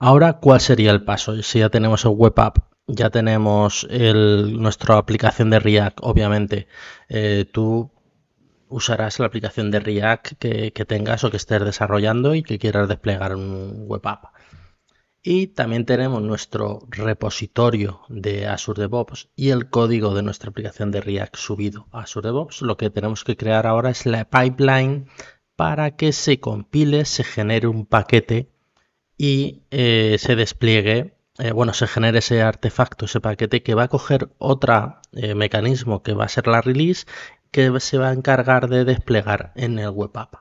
Ahora, ¿cuál sería el paso? Si ya tenemos el web app, ya tenemos nuestra aplicación de React, obviamente, eh, tú usarás la aplicación de React que, tengas o que estés desarrollando y que quieras desplegar un web app. Y también tenemos nuestro repositorio de Azure DevOps y el código de nuestra aplicación de React subido a Azure DevOps. Lo que tenemos que crear ahora es la pipeline para que se compile, se genere un paquete y eh, se despliegue, eh, bueno, se genere ese artefacto, ese paquete que va a coger otro eh, mecanismo que va a ser la release que se va a encargar de desplegar en el web app.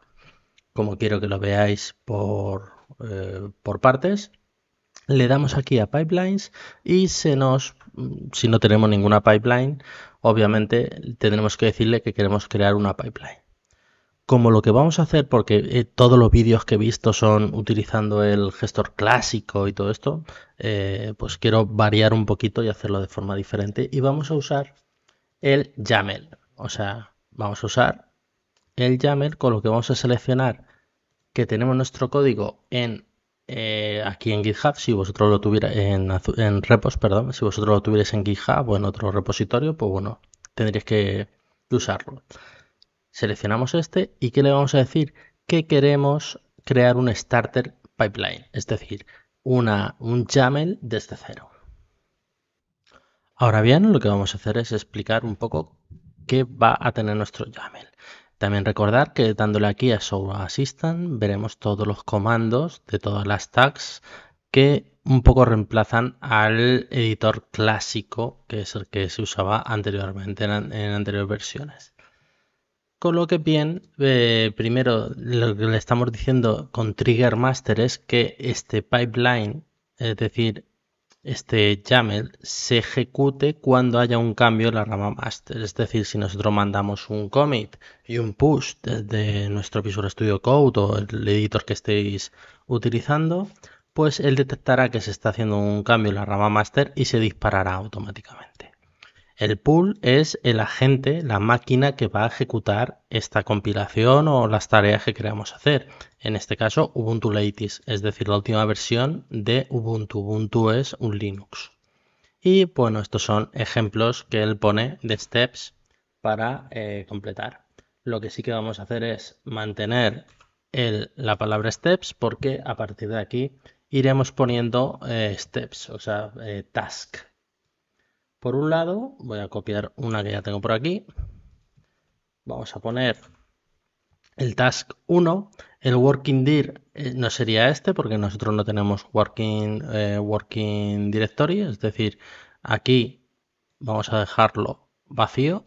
Como quiero que lo veáis por, eh, por partes, le damos aquí a pipelines y se nos, si no tenemos ninguna pipeline, obviamente tendremos que decirle que queremos crear una pipeline. Como lo que vamos a hacer, porque eh, todos los vídeos que he visto son utilizando el gestor clásico y todo esto, eh, pues quiero variar un poquito y hacerlo de forma diferente. Y vamos a usar el YAML o sea, vamos a usar el YAML con lo que vamos a seleccionar que tenemos nuestro código en eh, aquí en GitHub, si vosotros lo tuvierais en, repos, perdón, si vosotros lo tuvierais en GitHub o en otro repositorio, pues bueno, tendríais que usarlo. Seleccionamos este y ¿qué le vamos a decir que queremos crear un starter pipeline, es decir, un YAML desde cero. Ahora bien, lo que vamos a hacer es explicar un poco que va a tener nuestro YAML. También recordar que dándole aquí a Show Assistant veremos todos los comandos de todas las tags que un poco reemplazan al editor clásico que es el que se usaba anteriormente en, anteriores versiones. Con lo que bien, eh, primero lo que le estamos diciendo con Trigger Master es que este pipeline, es decir, este YAML se ejecute cuando haya un cambio en la rama master. Es decir, si nosotros mandamos un commit y un push desde nuestro Visual Studio Code o el editor que estéis utilizando, pues él detectará que se está haciendo un cambio en la rama master y se disparará automáticamente. El pool es el agente, la máquina que va a ejecutar esta compilación o las tareas que queramos hacer. En este caso, Ubuntu Latest, es decir, la última versión de Ubuntu. Ubuntu es un Linux. Y bueno, estos son ejemplos que él pone de steps para eh, completar. Lo que sí que vamos a hacer es mantener la palabra steps porque a partir de aquí iremos poniendo eh, steps, o sea, eh, task, por un lado, voy a copiar una que ya tengo por aquí. Vamos a poner el task 1. El working dir eh, no sería este porque nosotros no tenemos working, eh, working directory. Es decir, aquí vamos a dejarlo vacío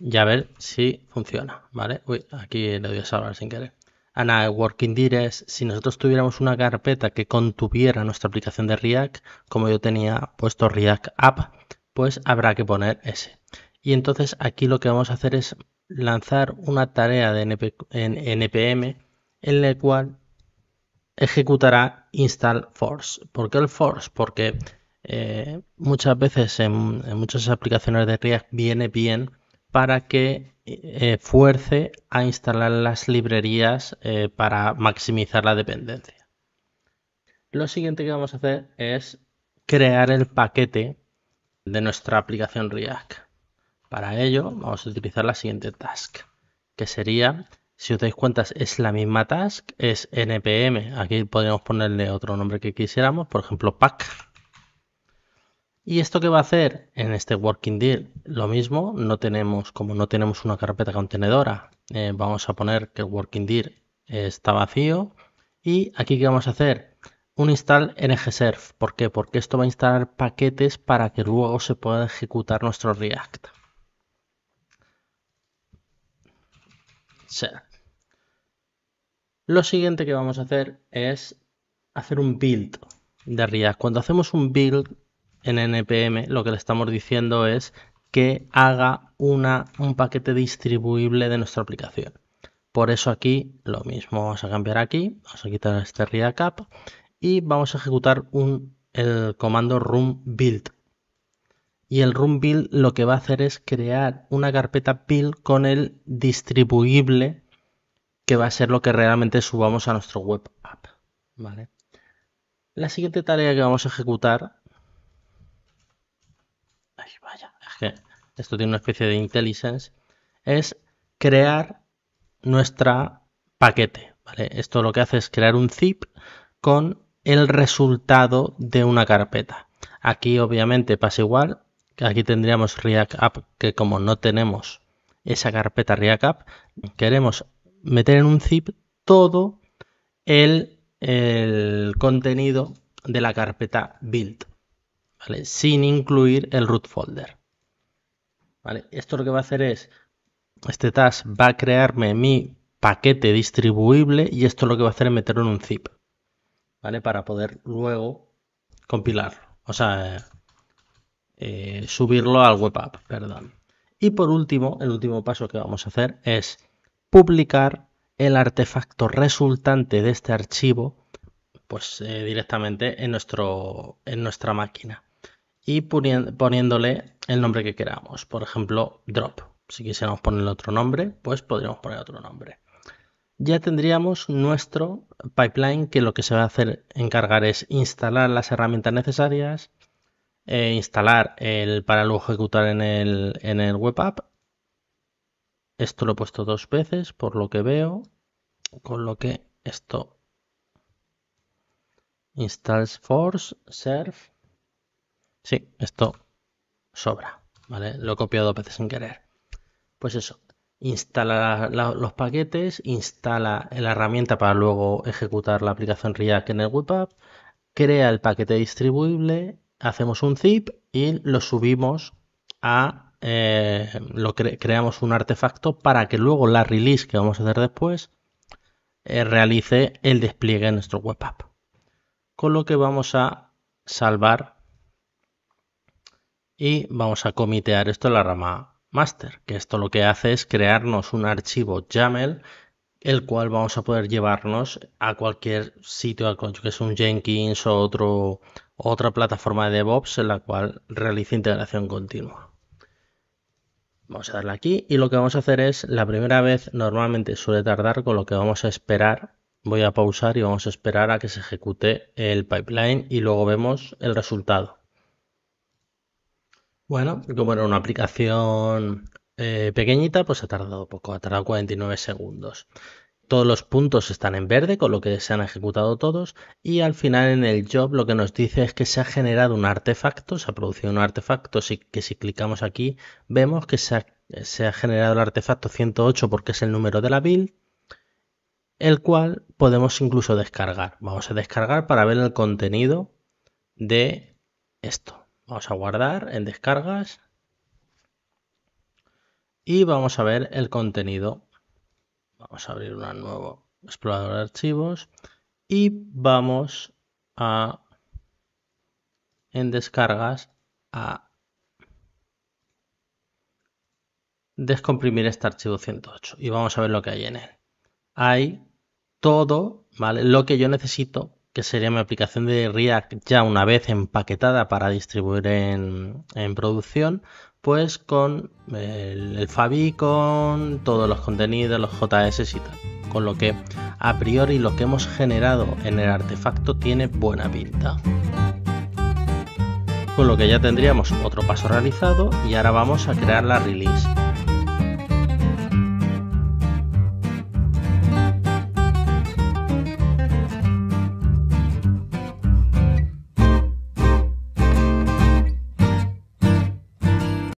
y a ver si funciona. ¿vale? aquí le doy a salvar sin querer working Working si nosotros tuviéramos una carpeta que contuviera nuestra aplicación de React, como yo tenía puesto React App, pues habrá que poner ese. Y entonces aquí lo que vamos a hacer es lanzar una tarea de en npm en la cual ejecutará install force. ¿Por qué el force? Porque eh, muchas veces en, muchas aplicaciones de React viene bien para que eh, fuerce a instalar las librerías eh, para maximizar la dependencia. Lo siguiente que vamos a hacer es crear el paquete de nuestra aplicación React. Para ello vamos a utilizar la siguiente task, que sería, si os dais cuenta, es la misma task, es npm, aquí podríamos ponerle otro nombre que quisiéramos, por ejemplo pack ¿Y esto que va a hacer? En este working deal, lo mismo, no tenemos, como no tenemos una carpeta contenedora, eh, vamos a poner que el working deal está vacío. Y aquí que vamos a hacer un install ng-serve. ¿Por qué? Porque esto va a instalar paquetes para que luego se pueda ejecutar nuestro React. Lo siguiente que vamos a hacer es hacer un build de React. Cuando hacemos un build en npm lo que le estamos diciendo es que haga una, un paquete distribuible de nuestra aplicación. Por eso aquí lo mismo, vamos a cambiar aquí, vamos a quitar este react y vamos a ejecutar el comando room build. Y el run build lo que va a hacer es crear una carpeta build con el distribuible que va a ser lo que realmente subamos a nuestro web app. ¿vale? La siguiente tarea que vamos a ejecutar esto tiene una especie de intelligence, es crear nuestro paquete. Esto lo que hace es crear un zip con el resultado de una carpeta. Aquí obviamente pasa igual, aquí tendríamos React App que como no tenemos esa carpeta React App, queremos meter en un zip todo el, el contenido de la carpeta build, sin incluir el root folder. Esto lo que va a hacer es, este task va a crearme mi paquete distribuible y esto lo que va a hacer es meterlo en un zip, ¿vale? Para poder luego compilarlo, o sea, eh, subirlo al web app, perdón. Y por último, el último paso que vamos a hacer es publicar el artefacto resultante de este archivo pues eh, directamente en, nuestro, en nuestra máquina y poniéndole el nombre que queramos. Por ejemplo, drop. Si quisiéramos ponerle otro nombre, pues podríamos poner otro nombre. Ya tendríamos nuestro pipeline que lo que se va a hacer encargar es instalar las herramientas necesarias, e instalar el para lo ejecutar en el, en el web app. Esto lo he puesto dos veces por lo que veo, con lo que esto installs force serve Sí, esto sobra, ¿vale? Lo he copiado dos veces sin querer. Pues eso, instala los paquetes, instala la herramienta para luego ejecutar la aplicación React en el app, crea el paquete distribuible, hacemos un zip y lo subimos a eh, lo creamos un artefacto para que luego la release que vamos a hacer después eh, realice el despliegue en nuestro web app. Con lo que vamos a salvar y vamos a comitear esto en la rama master, que esto lo que hace es crearnos un archivo YAML el cual vamos a poder llevarnos a cualquier sitio, que es un Jenkins o otro, otra plataforma de DevOps en la cual realice integración continua. Vamos a darle aquí y lo que vamos a hacer es, la primera vez normalmente suele tardar, con lo que vamos a esperar, voy a pausar y vamos a esperar a que se ejecute el pipeline y luego vemos el resultado. Bueno, como era una aplicación eh, pequeñita, pues ha tardado poco, ha tardado 49 segundos. Todos los puntos están en verde, con lo que se han ejecutado todos, y al final en el job lo que nos dice es que se ha generado un artefacto, se ha producido un artefacto, así que si clicamos aquí vemos que se ha, se ha generado el artefacto 108 porque es el número de la build, el cual podemos incluso descargar. Vamos a descargar para ver el contenido de esto. Vamos a guardar en descargas. Y vamos a ver el contenido. Vamos a abrir un nuevo explorador de archivos. Y vamos a en descargas a descomprimir este archivo 108 y vamos a ver lo que hay en él. Hay todo, ¿vale? Lo que yo necesito que sería mi aplicación de React ya una vez empaquetada para distribuir en, producción, pues con eh, el, el Fabi, con todos los contenidos, los JS y tal. Con lo que a priori lo que hemos generado en el artefacto tiene buena pinta. Con lo que ya tendríamos otro paso realizado y ahora vamos a crear la release.